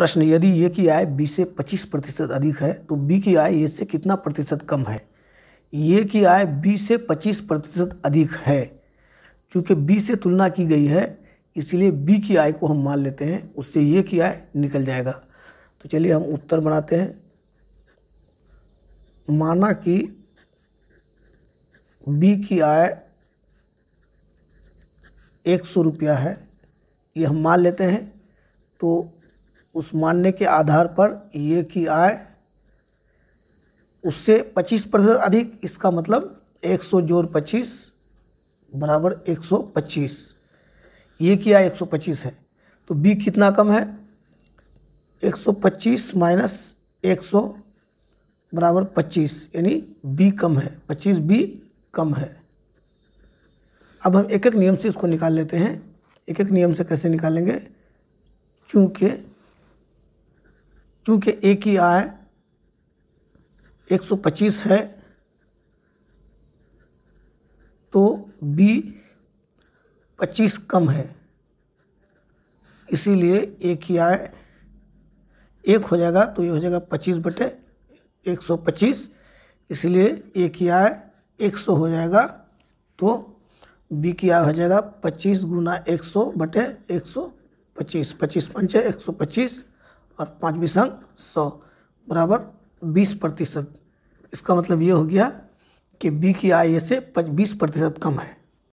प्रश्न यदि ए की आय बी से 25 प्रतिशत अधिक है तो बी की आय ए से कितना प्रतिशत कम है ए की आय बी से 25 प्रतिशत अधिक है क्योंकि बी से तुलना की गई है इसलिए बी की आय को हम मान लेते हैं उससे ए की आय निकल जाएगा तो चलिए हम उत्तर बनाते हैं माना कि बी की आय एक सौ रुपया है ये हम मान लेते हैं तो उस मानने के आधार पर ये की आय उससे 25 प्रतिशत अधिक इसका मतलब एक सौ जोर पच्चीस बराबर एक सौ पच्चीस ये की आय एक सौ पच्चीस है तो बी कितना कम है एक सौ पच्चीस माइनस एक सौ बराबर पच्चीस यानी बी कम है पच्चीस बी कम है अब हम एक एक नियम से इसको निकाल लेते हैं एक एक नियम से कैसे निकालेंगे चूँकि चूँकि ए की आय 125 है तो बी 25 कम है इसीलिए ए की आय एक हो जाएगा तो ये हो जाएगा 25 बटे 125 इसलिए ए की आय 100 हो जाएगा तो बी की आय हो जाएगा 25 गुना 100 बटे 125 25 पंचे 125 और पाँचवीं अंक सौ बराबर बीस प्रतिशत इसका मतलब ये हो गया कि बी की आय से बीस प्रतिशत कम है